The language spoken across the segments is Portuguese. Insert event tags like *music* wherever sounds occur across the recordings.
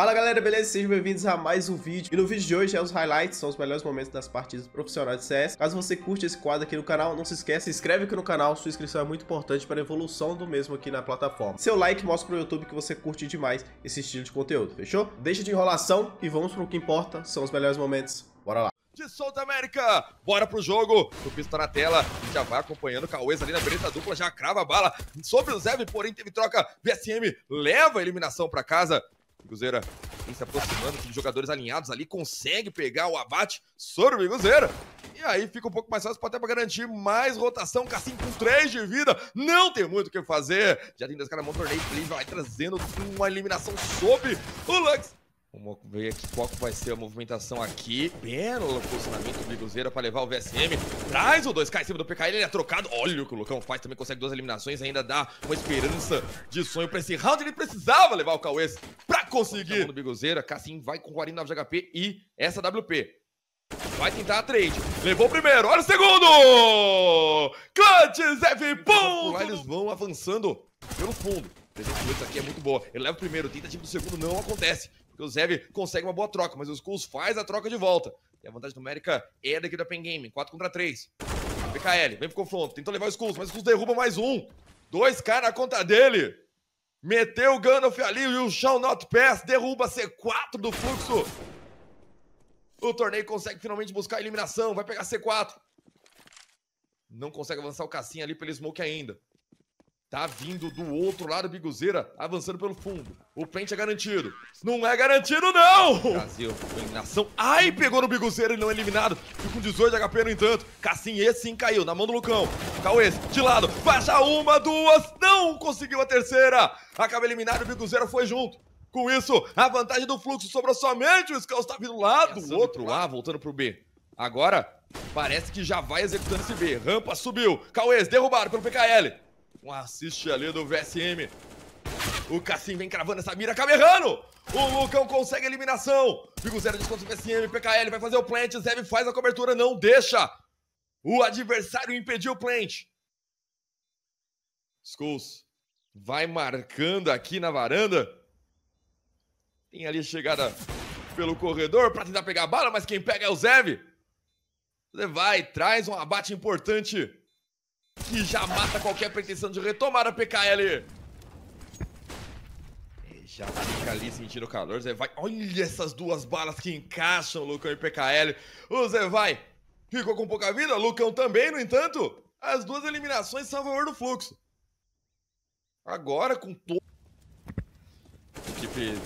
Fala galera, beleza? Sejam bem-vindos a mais um vídeo. E no vídeo de hoje é os highlights, são os melhores momentos das partidas profissionais de CS. Caso você curte esse quadro aqui no canal, não se esqueça, se inscreve aqui no canal, sua inscrição é muito importante para a evolução do mesmo aqui na plataforma. Seu like mostra pro YouTube que você curte demais esse estilo de conteúdo, fechou? Deixa de enrolação e vamos pro que importa, são os melhores momentos. Bora lá! de South América. Bora pro jogo. O Pisto tá na tela. Já vai acompanhando o Cauês ali na beleza dupla. Já crava a bala sobre o Zeb. Porém, teve troca. VSM leva a eliminação para casa. Guzeira vem se aproximando, tem jogadores alinhados ali, consegue pegar o abate, o Guzeira. E aí fica um pouco mais fácil, até para garantir mais rotação, Cassim com 3 de vida, não tem muito o que fazer. Já tem dois caras na mão, torneio, vai trazendo uma eliminação sob o Lux vamos ver aqui qual vai ser a movimentação aqui. Pérola, posicionamento do Biguzeira para levar o VSM. Traz o 2K em cima do PK. ele é trocado. Olha o que o Lucão faz, também consegue duas eliminações. Ainda dá uma esperança de sonho para esse round. Ele precisava levar o Cauês para conseguir. Do Biguzeira, Cassim vai com 49 de HP e essa WP. Vai tentar a trade. Levou o primeiro. Olha o segundo! Clutch F. Ponto! Lá eles vão avançando pelo fundo. 308 aqui é muito boa. Ele leva o primeiro, tentativa do segundo não acontece o Zev consegue uma boa troca, mas o Skulls faz a troca de volta. E a vantagem numérica é daqui da Pen Game. 4 contra 3. PKL, vem pro confronto. Tentou levar o Skulls, mas o Skulls derruba mais um. Dois caras na conta dele. Meteu o Gandalf ali e o Shall Not Pass derruba C4 do fluxo. O torneio consegue finalmente buscar a eliminação. Vai pegar C4. Não consegue avançar o Cassim ali pelo Smoke ainda. Tá vindo do outro lado, Biguzeira, avançando pelo fundo. O pente é garantido. Não é garantido, não! Brasil, eliminação. Ai, pegou no Biguzeira e não é eliminado. ficou com 18 HP, no entanto. Cassim, esse sim caiu, na mão do Lucão. Cauês, de lado. Baixa uma, duas. Não conseguiu a terceira. Acaba eliminado, o Biguzeira foi junto. Com isso, a vantagem do fluxo sobra somente. O Skulls tá vindo lá do outro A, voltando pro B. Agora, parece que já vai executando esse B. Rampa subiu. Cauês, derrubado pelo PKL. Um assist ali do VSM. O Cassim vem cravando essa mira, errando! O Lucão consegue a eliminação. Fica o zero de desconto do VSM, PKL vai fazer o plant, Zev faz a cobertura, não deixa. O adversário impediu o plant. Skulls vai marcando aqui na varanda. Tem ali a chegada pelo corredor para tentar pegar a bala, mas quem pega é o Zev. Zev vai, traz um abate importante que já mata qualquer pretensão de retomar a PKL. Já fica ali sentindo calor, Zé vai. Olha essas duas balas que encaixam, Lucão e PKL. O Zé vai ficou com pouca vida, Lucão também, no entanto. As duas eliminações são a favor do fluxo. Agora com todo... Equipe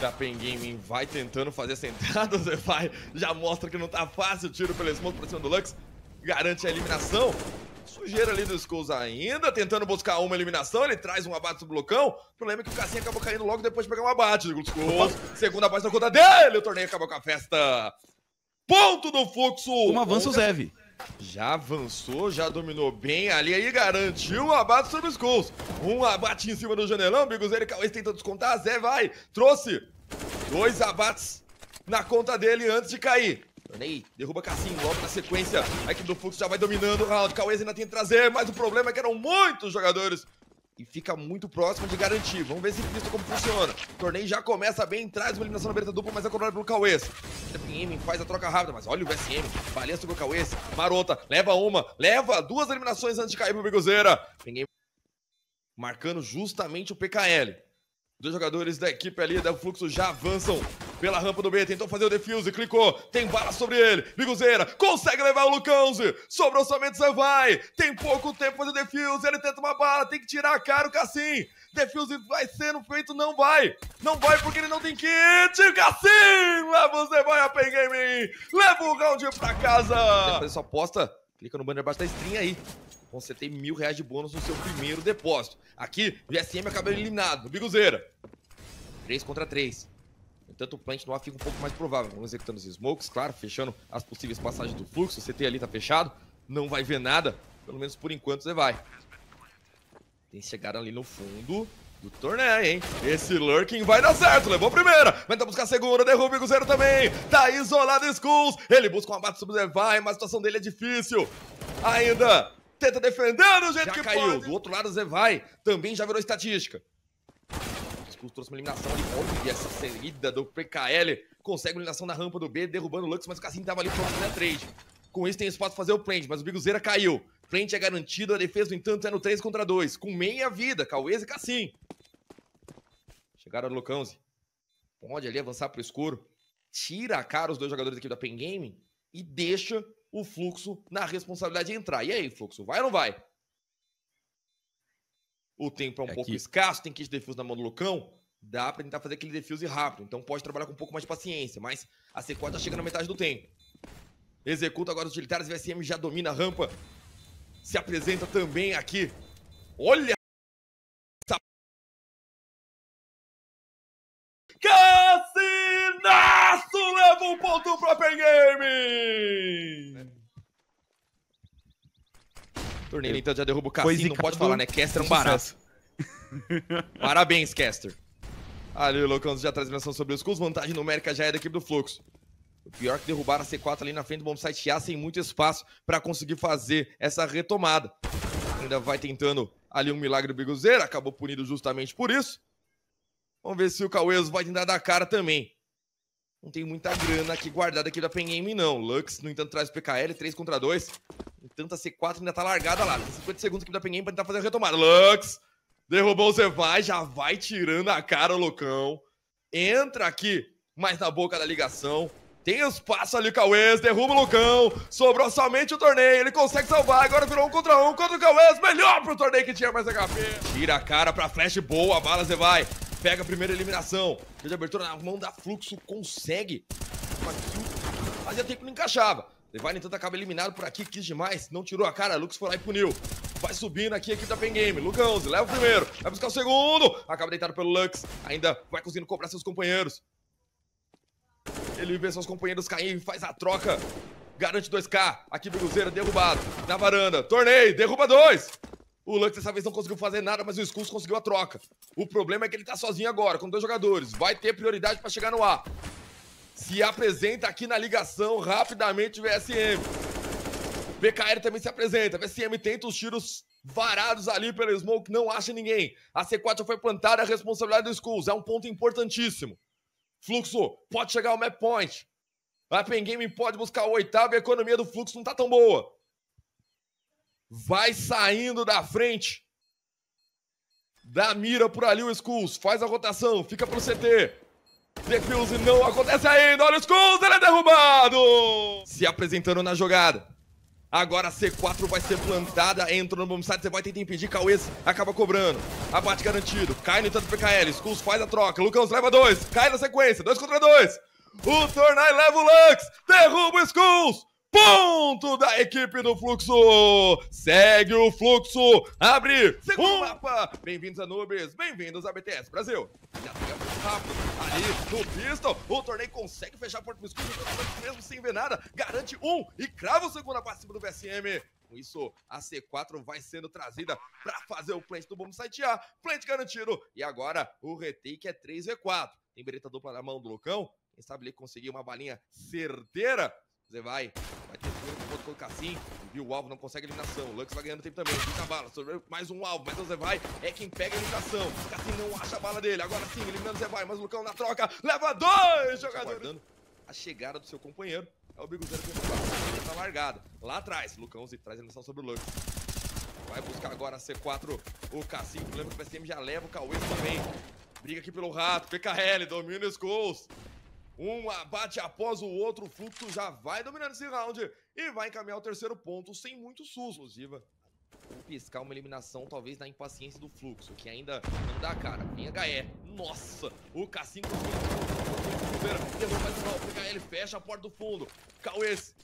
da Pen Gaming vai tentando fazer as entradas, *laughs* Zé vai. Já mostra que não tá fácil, tiro pelo smoke pra cima do Lux. Garante a eliminação. Sujeira ali do Skulls ainda, tentando buscar uma eliminação, ele traz um abate do blocão. O problema é que o Cassinha acabou caindo logo depois de pegar um abate do Skulls. Segunda base na conta dele, o torneio acabou com a festa. Ponto do Fluxo! Como avança o Zev. Já avançou, já dominou bem ali, aí garantiu o abate sobre os gols. Um abate em cima do janelão, Bigos, ele Cauê tenta descontar, Zé vai, trouxe dois abates na conta dele antes de cair. Tornei derruba Cassim logo na sequência. A equipe do Fluxo já vai dominando ah, o round. Cauês ainda tem que trazer, mas o problema é que eram muitos jogadores. E fica muito próximo de garantir. Vamos ver se visto como funciona. O torneio já começa bem, traz uma eliminação na beira dupla, mas é coronada pelo Cauês. A PM faz a troca rápida, mas olha o VSM. Valência sobre o Cauês. Marota, leva uma, leva duas eliminações antes de cair pro Bigozeira. Ninguém marcando justamente o PKL. Dois jogadores da equipe ali da Fluxo já avançam pela rampa do B, tentou fazer o defuse, clicou, tem bala sobre ele, Biguzeira, consegue levar o Lucãozi, sobrou somente o vai, tem pouco tempo fazer o defuse, ele tenta uma bala, tem que tirar a cara o Cassim, defuse vai sendo feito, não vai, não vai porque ele não tem kit, Cassim, leva o Zevai a Pen Gaming, leva o round pra casa. Quer fazer sua aposta? Clica no banner abaixo da stream aí você tem mil reais de bônus no seu primeiro depósito. Aqui, o GSM acaba eliminado. Biguzeira. 3 contra 3. Entanto, o plant no ar fica um pouco mais provável. Vamos executando os smokes, claro, fechando as possíveis passagens do fluxo. O CT ali tá fechado, não vai ver nada. Pelo menos por enquanto você vai. Tem chegada ali no fundo do torneio, hein? Esse Lurking vai dar certo, levou a primeira, vai tentar tá buscar a segunda, derruba o zero também, tá isolado Skulls, ele busca um abate sobre o Zevai, mas a situação dele é difícil, ainda tenta defender do jeito já que caiu. Pode. do outro lado o Zevai também já virou estatística. Cruz trouxe uma eliminação ali. Olha essa saída do PKL. Consegue uma eliminação na rampa do B, derrubando o Lux, mas o Cassim tava ali fazer a trade. Com isso tem espaço pra fazer o plant, mas o Biguzeira caiu. Plant é garantido, a defesa, no entanto, é no 3 contra 2. Com meia vida, Cauês e Cassim. Chegaram no Lucãozi. Pode ali avançar pro escuro. Tira a cara os dois jogadores aqui da Pen Game e deixa o fluxo na responsabilidade de entrar. E aí, fluxo, vai ou não vai? o tempo é um é pouco escasso, tem kit defuse na mão do Lucão, dá para tentar fazer aquele defuse rápido. Então pode trabalhar com um pouco mais de paciência, mas a C4 já tá chega na metade do tempo. Executa agora os utilitários, o VSM já domina a rampa. Se apresenta também aqui. Olha! Essa... Cassinaço leva um ponto pro Open Game! Torneio então já derruba o cassino, não pode falar, né? Caster é um barato. *laughs* Parabéns, Caster. Ali o Locão já traz menção sobre os Cus, vantagem numérica já é da equipe do Fluxo. O pior é que derrubar a C4 ali na frente do bom site A sem muito espaço para conseguir fazer essa retomada. Ainda vai tentando ali um milagre do Biguzeira, acabou punido justamente por isso. Vamos ver se o Cauês vai tentar dar cara também não tem muita grana aqui guardada aqui da Pen não. Lux, no entanto, traz o PKL, 3 contra 2. Entanto, a C4 ainda tá largada lá. Tem 50 segundos aqui da Pen para pra tentar fazer a retomada. Lux, derrubou o Zevai, já vai tirando a cara, o loucão. Entra aqui, mais na boca da ligação. Tem espaço ali o Cauês, derruba o Lucão, sobrou somente o torneio, ele consegue salvar, agora virou um contra um contra o Cauês, melhor pro torneio que tinha mais HP. Tira a cara pra flash, boa, bala Zevai. vai pega a primeira eliminação. desde a abertura na mão da Fluxo, consegue. Fazia tempo que não encaixava. Levine, então acaba eliminado por aqui, quis demais, não tirou a cara, Lux foi lá e puniu. Vai subindo aqui aqui tá da Pen Game. Luca leva o primeiro, vai buscar o segundo. Acaba deitado pelo Lux, ainda vai conseguindo cobrar seus companheiros. Ele vê seus companheiros e faz a troca. Garante 2K, aqui Biguzeira derrubado, na varanda. Torneio, derruba dois. O Lux dessa vez não conseguiu fazer nada, mas o Skulls conseguiu a troca. O problema é que ele tá sozinho agora, com dois jogadores. Vai ter prioridade para chegar no A. Se apresenta aqui na ligação rapidamente o VSM. BKR também se apresenta. VSM tenta os tiros varados ali pelo Smoke, não acha ninguém. A C4 já foi plantada, a responsabilidade do Skulls. É um ponto importantíssimo. Fluxo pode chegar ao map point. A Pen pode buscar o oitavo e a economia do Fluxo não tá tão boa vai saindo da frente da mira por ali o Skulls, faz a rotação, fica pro CT. Defuse não acontece ainda, olha o Skulls, ele é derrubado! Se apresentando na jogada. Agora a C4 vai ser plantada, entra no bombsite, você vai tentar impedir, Cauês acaba cobrando. Abate garantido, cai no tanto PKL, Skulls faz a troca, Lucão leva dois, cai na sequência, dois contra dois. O Tornai leva o Lux, derruba o Skulls! ponto da equipe do Fluxo. Segue o Fluxo, abre segundo um. mapa. Bem-vindos a Nubes, bem-vindos a BTS Brasil. Já pega muito rápido ali no Pistol. O torneio consegue fechar a porta do escudo. mesmo sem ver nada. Garante um e crava o segundo a cima do VSM. Com isso, a C4 vai sendo trazida para fazer o plant do Bomb Site A. Plant garantido. E agora o retake é 3v4. Tem bereta dupla na mão do Lucão. Quem sabe ele conseguir uma balinha certeira Zé vai, ter que ponto com o Cassim, viu o alvo, não consegue eliminação. O Lux vai ganhando tempo também, fica a bala, mais um alvo, mas o Zé vai é quem pega a eliminação. O Cassim não acha a bala dele, agora sim, eliminando o Zé vai, mas o Lucão na troca, leva dois jogadores. a chegada do seu companheiro, é o Bigo Zero que tá largado. Lá atrás, Lucão se traz a eliminação sobre o Lux. Vai buscar agora a C4, o Cassim, lembra que o PSM já leva o Cauê também. Briga aqui pelo rato, PKL, domina os gols. Um abate após o outro, o Fluxo já vai dominando esse round e vai encaminhar o terceiro ponto sem muito susto. Inclusive, piscar uma eliminação, talvez na impaciência do Fluxo, que ainda não dá cara. Vem HE. Nossa! O K5 derruba mais um O PKL fecha a porta do fundo. Cauês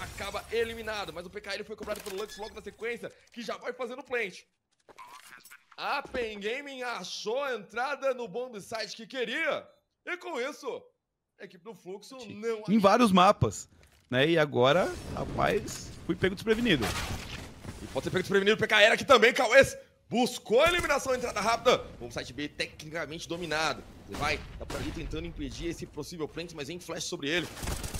acaba eliminado, mas o PKL foi cobrado pelo Lux logo na sequência, que já vai fazendo plant. A Pen Gaming achou a entrada no bomb site que queria. E com isso, a equipe do Fluxo não. Em vários mapas. Né? E agora, rapaz, fui pego desprevenido. E pode ser pego desprevenido, era aqui também, Cauês. Buscou a eliminação, entrada rápida. Um site B tecnicamente dominado. Ele vai, tá por ali tentando impedir esse possível frente, mas vem flash sobre ele.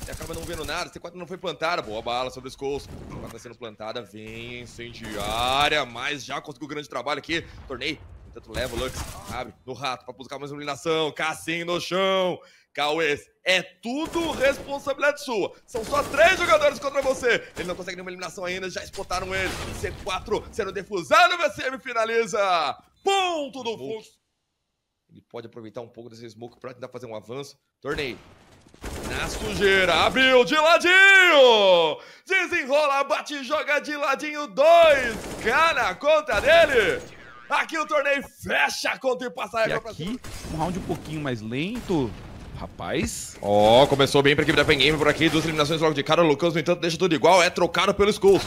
Ele acaba não vendo nada. C4 não foi plantada. Boa bala sobre os cols. C4 sendo plantada. Vem incendiária, mas já conseguiu grande trabalho aqui. Tornei tu leva o Lux, Abre No rato pra buscar mais iluminação. Cassim no chão. Cauês, é tudo responsabilidade sua. São só três jogadores contra você. Ele não consegue nenhuma eliminação ainda, já espotaram ele. C4 sendo defusado, o VCM finaliza. Ponto do Fux. Ele pode aproveitar um pouco desse smoke pra tentar fazer um avanço. Tornei. Na sujeira, abriu de ladinho! Desenrola, bate e joga de ladinho 2! Cara, conta dele! Aqui o torneio fecha contra o passarinho. E aqui, um round um pouquinho mais lento. Rapaz. Ó, oh, começou bem pra equipe da Pen Game por aqui. Duas eliminações logo de cara. O Lucas, no entanto, deixa tudo igual. É trocado pelo Skulls.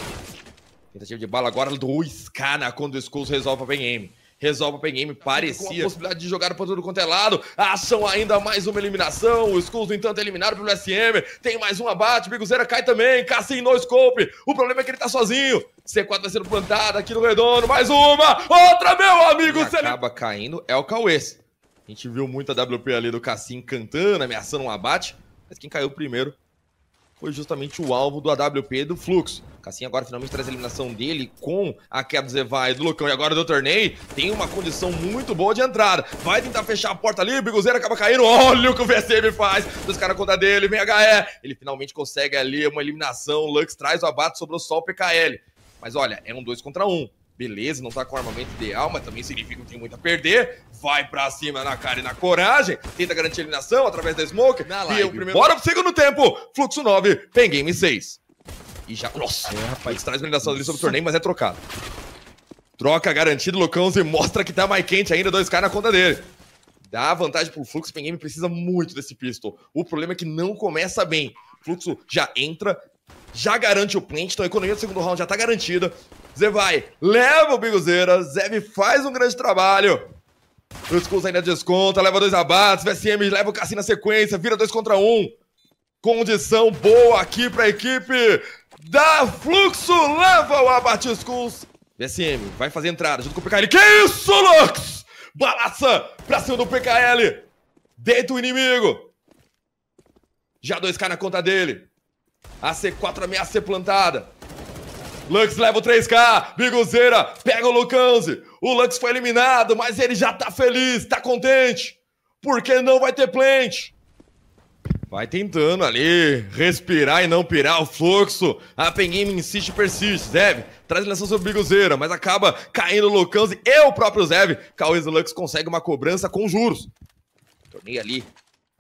Tentativa de bala agora do SK quando o do Skulls resolve a Pen Game. Resolve o Open Game tá parecia. Com a possibilidade de jogar para tudo quanto é lado. ação ainda mais uma eliminação. O Skulls, no entanto, é eliminado pelo SM. Tem mais um abate. Biguzeira cai também. Cassim no scope. O problema é que ele tá sozinho. C4 vai sendo plantado aqui no redondo. Mais uma. Outra, meu amigo. acaba ele... caindo. É o Cauês. A gente viu muita WP ali do Cassim cantando, ameaçando um abate. Mas quem caiu primeiro foi justamente o alvo do AWP do Fluxo. Cassim agora finalmente traz a eliminação dele com a queda do Zevai e do Lucão. E agora do torneio tem uma condição muito boa de entrada. Vai tentar fechar a porta ali, o Biguzeiro acaba caindo. Olha o que o VCM faz. Os caras contra dele, vem HE. Ele finalmente consegue ali uma eliminação. O Lux traz o abate sobre o Sol PKL. Mas olha, é um 2 contra 1. Um beleza, não tá com armamento ideal, mas também significa que não tem muito a perder. Vai pra cima na cara e na coragem, tenta garantir a eliminação através da Smoke. Na live. E o primeiro... Bora pro segundo tempo! Fluxo 9, Pen Game 6. E já. Nossa! É, rapaz, traz a eliminação ali sobre o torneio, mas é trocado. Troca garantido, locãozinho e mostra que tá mais quente ainda, 2K na conta dele dá vantagem pro Fluxo. O Pengame precisa muito desse pistol. O problema é que não começa bem. Fluxo já entra, já garante o plant, então a economia do segundo round já tá garantida. Zé vai, leva o Biguzeira, Zev faz um grande trabalho. Cruz ainda é desconta, leva dois abates, VSM leva o Cassino na sequência, vira dois contra um. Condição boa aqui para a equipe da Fluxo, leva o abate Skulls. VSM vai fazer entrada junto com o PKL. Que isso, Lux? Balaça pra cima do PKL. Deita o inimigo. Já 2K na conta dele. A C4 ameaça ser plantada. Lux leva o 3K, Biguzeira pega o Lucanze. O Lux foi eliminado, mas ele já tá feliz, tá contente. Porque não vai ter plant. Vai tentando ali, respirar e não pirar o fluxo. A Pengame insiste e persiste. Zev traz relação sobre o Biguzeira, mas acaba caindo o Lucanze e o próprio Zev. Cauês Lux consegue uma cobrança com juros. Tornei ali,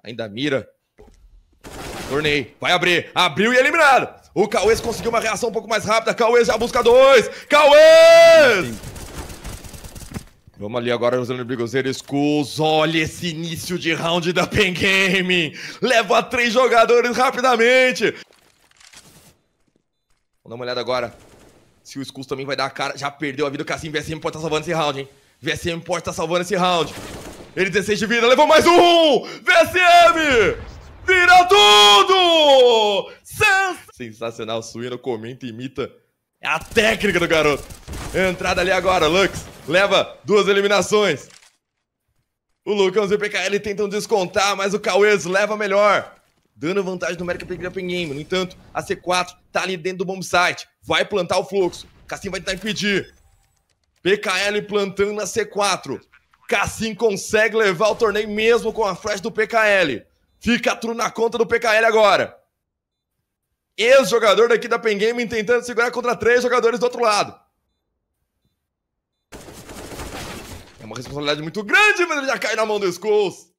ainda mira Tornei. Vai abrir. Abriu e eliminado. O Cauês conseguiu uma reação um pouco mais rápida. Cauês já busca dois. Cauês! Vamos ali agora usando o Brigozeiro Schools. Olha esse início de round da Pen Game. Leva três jogadores rapidamente. Vamos dar uma olhada agora. Se o Skulls também vai dar a cara. Já perdeu a vida. O Cassim VSM pode estar tá salvando esse round, hein? VSM pode estar tá salvando esse round. Ele 16 de vida. Levou mais um! VSM! vira tudo! Sens... Sensacional, Suíno comenta e imita a técnica do garoto. Entrada ali agora, Lux leva duas eliminações. O Lucão e o PKL tentam descontar, mas o Cauês leva melhor. Dando vantagem numérica para o Game. No entanto, a C4 tá ali dentro do bomb site. Vai plantar o fluxo. Cassim vai tentar impedir. PKL plantando na C4. Cassim consegue levar o torneio mesmo com a flash do PKL. Fica tudo na conta do PKL agora. Ex-jogador daqui da Pen Game tentando segurar contra três jogadores do outro lado. É uma responsabilidade muito grande, mas ele já cai na mão do Skulls.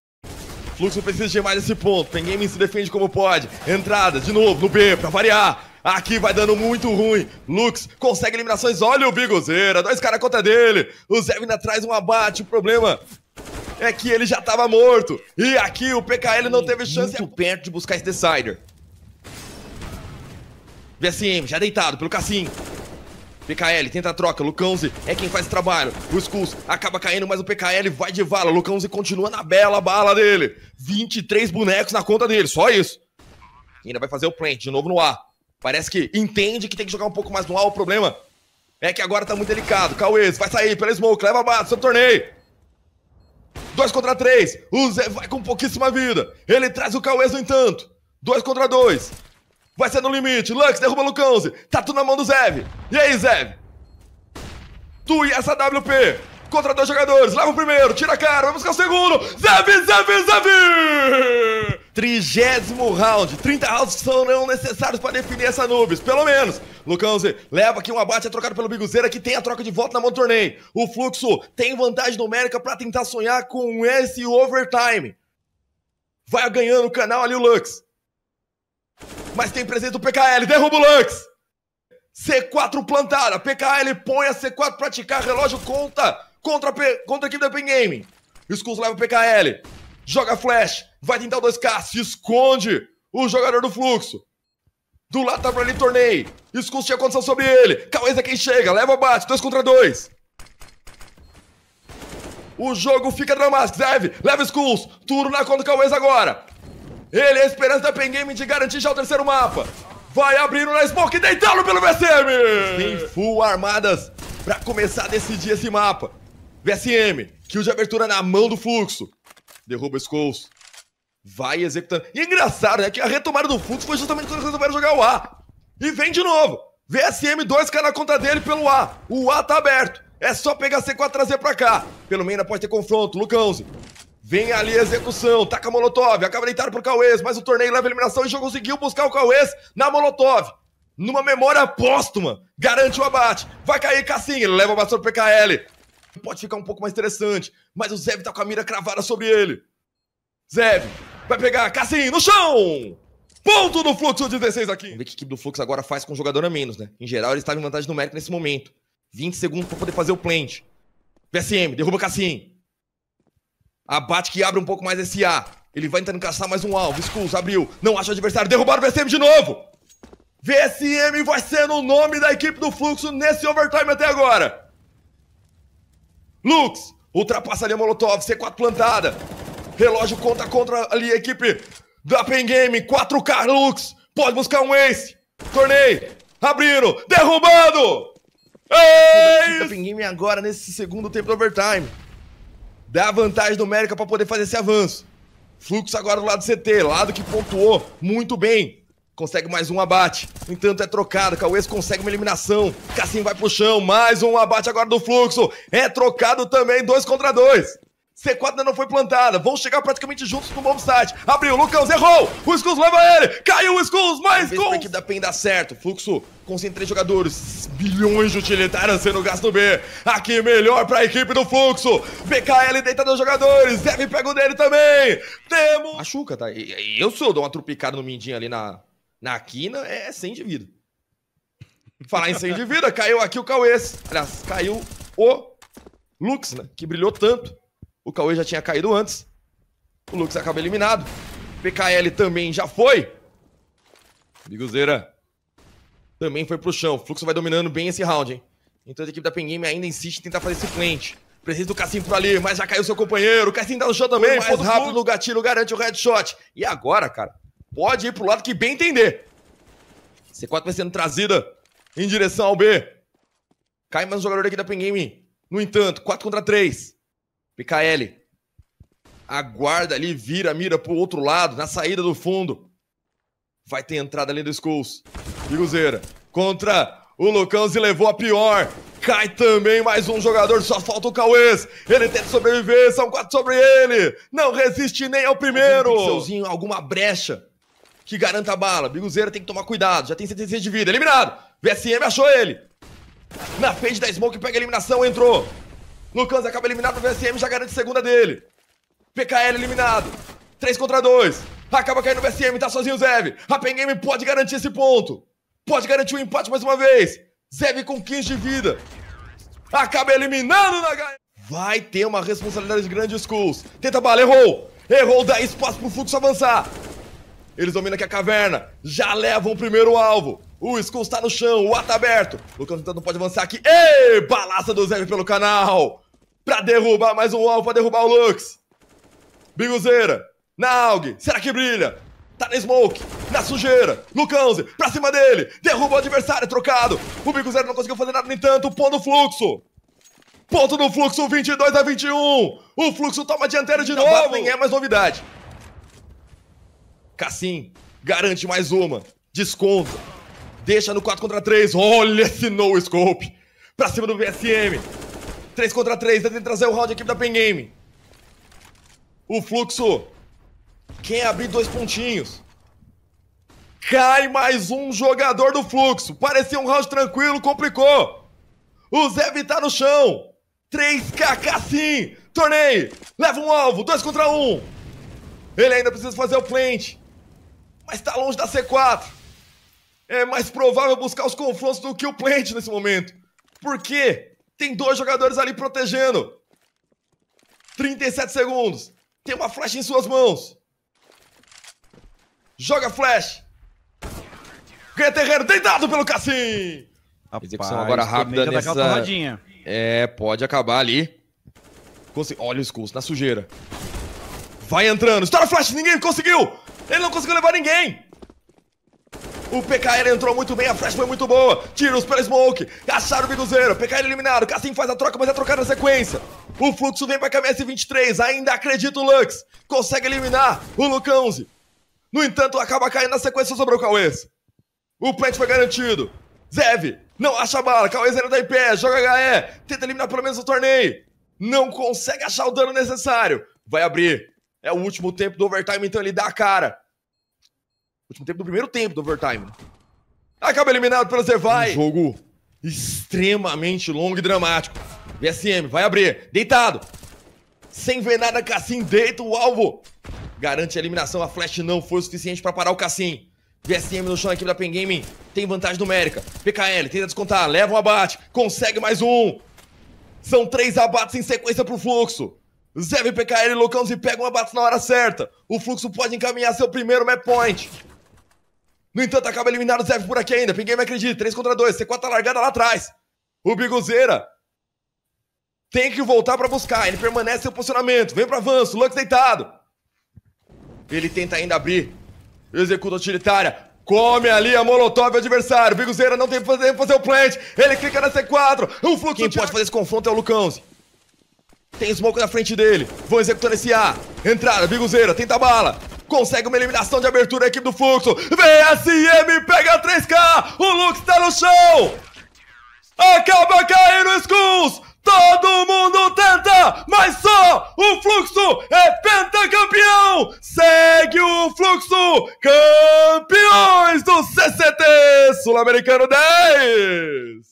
Fluxo precisa de mais esse ponto. Pen Game se defende como pode. Entrada, de novo, no B, pra variar. Aqui vai dando muito ruim. Lux consegue eliminações. Olha o Bigozeira. Dois caras contra dele. O Zé vindo atrás, um abate. O problema é que ele já estava morto. E aqui o PKL não teve chance muito perto de buscar esse Decider. VSM já deitado pelo Cassim. PKL tenta a troca, Lucãozi é quem faz o trabalho. O Skulls acaba caindo, mas o PKL vai de vala. Lucãozi continua na bela bala dele. 23 bonecos na conta dele, só isso. E ainda vai fazer o plant de novo no A. Parece que entende que tem que jogar um pouco mais no A. O problema é que agora tá muito delicado. Cauês vai sair pela smoke, leva a base, seu torneio. Dois contra três. O Zé vai com pouquíssima vida. Ele traz o Cauês, no entanto. Dois contra dois. Vai ser no limite. Lux derruba Lucãozi. Tá tudo na mão do Zev. E aí, Zev? Tu e essa WP contra dois jogadores. Leva o primeiro, tira a cara, vamos com o segundo. Zev, Zev, Zev! Trigésimo round. 30 rounds são necessários para definir essa Nubes, pelo menos. Lucãozi, leva aqui um abate, é trocado pelo Biguzeira, que tem a troca de volta na mão do torneio. O Fluxo tem vantagem numérica para tentar sonhar com esse overtime. Vai ganhando o canal ali o Lux. Mas tem presente o PKL, derruba o Lux! C4 plantada, PKL põe a C4 praticar, relógio conta contra, contra a equipe da Epic Game. Skulls leva o PKL, joga flash, vai tentar o 2K, se esconde o jogador do fluxo. Do lado tá Bradley Tornei, Skulls tinha condição sobre ele, Cauês é quem chega, leva bate, 2 contra 2. O jogo fica dramático, Zev leva Skulls, tudo na conta do Cauês agora. Ele é a esperança da Pen de garantir já o terceiro mapa. Vai abrindo na Smoke e deitando pelo VCM! Tem full armadas pra começar a decidir esse mapa. VSM, kill de abertura na mão do fluxo. Derruba Skulls. Vai executando. E é engraçado, né? Que a retomada do fluxo foi justamente quando eles resolveram jogar o A. E vem de novo. VSM, dois caras na conta dele pelo A. O A tá aberto. É só pegar C4 e trazer pra cá. Pelo meio ainda pode ter confronto. Lucãozinho. Vem ali a execução, taca a Molotov, acaba deitado pro Cauês, mas o torneio leva a eliminação e já conseguiu buscar o Cauês na Molotov. Numa memória póstuma, garante o abate. Vai cair Cassim, leva o bastão pro PKL pode ficar um pouco mais interessante. Mas o Zev tá com a mira cravada sobre ele. Zev vai pegar Cassim no chão! Ponto do Fluxo 16 aqui! Vamos ver que a equipe do Fluxo agora faz com o jogador a menos, né? Em geral, ele estavam tá em vantagem numérica nesse momento. 20 segundos para poder fazer o plant. VSM, derruba Cassim. Abate que abre um pouco mais esse A. Ele vai tentando caçar mais um alvo. Skulls abriu. Não acha o adversário. Derrubaram o VSM de novo! VSM vai sendo o nome da equipe do Fluxo nesse overtime até agora. Lux, ultrapassa ali a Molotov, C4 plantada. Relógio conta contra ali a equipe da Pen Game. 4K Lux, pode buscar um ace. Tornei, abrindo, derrubando! Ace! Pen Game agora nesse segundo tempo do overtime. Dá vantagem numérica para poder fazer esse avanço. Fluxo agora do lado CT, lado que pontuou muito bem consegue mais um abate. No entanto, é trocado. Cauês consegue uma eliminação. Cassim vai pro chão. Mais um abate agora do fluxo. É trocado também. Dois contra dois. C4 ainda não foi plantada. Vão chegar praticamente juntos no bomb site. Abriu, Lucão, errou! O Skulls leva ele! Caiu o Skulls, mais gol! A que da PEN dá certo. Fluxo concentra jogadores. Bilhões de utilitários sendo gasto B. Aqui melhor pra equipe do Fluxo. BKL deita dos jogadores. Deve pega o dele também. Temos. Machuca, tá? E, e eu sou, dou uma trupicada no Mindinho ali na, na quina é sem vida. Falar em sem vida, caiu aqui o Cauê. Aliás, caiu o Lux, né? Que brilhou tanto. O Cauê já tinha caído antes. O Lux acaba eliminado. PKL também já foi. Biguzeira também foi pro chão. O Fluxo vai dominando bem esse round, hein? Então a equipe da Pengame ainda insiste em tentar fazer esse cliente. Precisa do Cassim por ali, mas já caiu seu companheiro. O Cassim tá no chão também. Mais rápido no gatilho, garante o headshot. E agora, cara, Pode ir pro lado que bem entender. C4 vai sendo trazida em direção ao B. Cai mais um jogador aqui da Pen Game. No entanto, 4 contra 3. PKL. Aguarda ali, vira, mira pro outro lado, na saída do fundo. Vai ter entrada ali do Skulls. Biguzeira contra o Lucãos levou a pior. Cai também mais um jogador, só falta o Cauês. Ele tenta sobreviver, são quatro sobre ele. Não resiste nem ao primeiro. Algum alguma brecha que garanta a bala. Biguzeira tem que tomar cuidado, já tem 76 de vida. Eliminado! VSM achou ele! Na frente da Smoke pega a eliminação, entrou! Lucas acaba eliminado, VSM já garante a segunda dele. PKL eliminado. 3 contra 2. Acaba caindo o VSM, tá sozinho o Zev. A Pen Game pode garantir esse ponto. Pode garantir o um empate mais uma vez. Zev com 15 de vida. Acaba eliminando na Vai ter uma responsabilidade grande Skulls. Tenta bala, errou. Errou, dá espaço pro Fluxo avançar. Eles dominam aqui a caverna. Já levam o primeiro alvo. O Skull está no chão, o ata aberto. Lucas então não pode avançar aqui. Ei, balaça do Zev pelo canal. Pra derrubar mais um alvo, pra derrubar o Lux. Biguzeira, na Aug. Será que brilha? Tá na smoke, na sujeira. Lucanze. pra cima dele. Derruba o adversário, trocado. O Biguzeiro não conseguiu fazer nada, no entanto, Ponto no fluxo. Ponto do fluxo, 22 a 21. O fluxo toma dianteiro de não novo. Nem é mais novidade. Cassim, garante mais uma. Desconta. Deixa no 4 contra 3. Olha esse no scope. Pra cima do VSM. 3 contra 3. Tenta trazer o round aqui da Pen Game. O fluxo. Quem abrir dois pontinhos. Cai mais um jogador do fluxo. Parecia um round tranquilo, complicou. O Zev tá no chão. 3KK sim. Torneio. Leva um alvo. 2 contra 1. Um. Ele ainda precisa fazer o plant mas está longe da C4. É mais provável buscar os confrontos do que o plant nesse momento. Porque tem dois jogadores ali protegendo. 37 segundos. Tem uma flecha em suas mãos. Joga flash. Ganha terreno, deitado pelo Cassim. Rapaz, Execução agora rápida nessa... É, pode acabar ali. Consegui... Olha o escudo na sujeira. Vai entrando. Estoura flash, ninguém conseguiu. Ele não conseguiu levar ninguém! O PKL entrou muito bem, a flash foi muito boa. Tiros pela Smoke, caçaram o Biduzeiro, PKL é eliminado. Cassim faz a troca, mas é trocado na sequência. O fluxo vem pra KMS23, ainda acredito o Lux. Consegue eliminar o Lucãozi. No entanto, acaba caindo na sequência sobre o Cauês. O plant foi garantido. Zev não acha a bala, Cauês ainda tá em pé, joga HE, tenta eliminar pelo menos o torneio. Não consegue achar o dano necessário. Vai abrir é o último tempo do overtime, então ele dá a cara. Último tempo do primeiro tempo do overtime. Acaba eliminado pelo Zevai. Um jogo extremamente longo e dramático. VSM vai abrir. Deitado. Sem ver nada, Cassim deita o alvo. Garante a eliminação. A flash não foi o suficiente para parar o Cassim. VSM no chão, aqui equipe da Pen Gaming tem vantagem numérica. PKL tenta descontar, leva um abate, consegue mais um. São três abates em sequência pro fluxo. Zé VPKL e Lucão se pegam abates na hora certa. O fluxo pode encaminhar seu primeiro map point. No entanto, acaba eliminando o Zé por aqui ainda. Pinguém me acredita. 3 contra 2. C4 tá largada lá atrás. O Biguzeira tem que voltar para buscar. Ele permanece em posicionamento. Vem para avanço. Lux deitado. Ele tenta ainda abrir. Executa a utilitária. Come ali a Molotov, o adversário. Biguzeira não tem tempo fazer, fazer o plant. Ele clica na C4. O fluxo. Quem pode fazer esse confronto é o Lucãozinho. Tem smoke na frente dele. Vou executando esse A. Entrada, biguzeira, tenta bala. Consegue uma eliminação de abertura a equipe do Fluxo. VSM pega 3K. O Lux tá no chão. Acaba caindo o Skulls. Todo mundo tenta, mas só o Fluxo é pentacampeão. Segue o Fluxo, campeões do CCT Sul-Americano 10.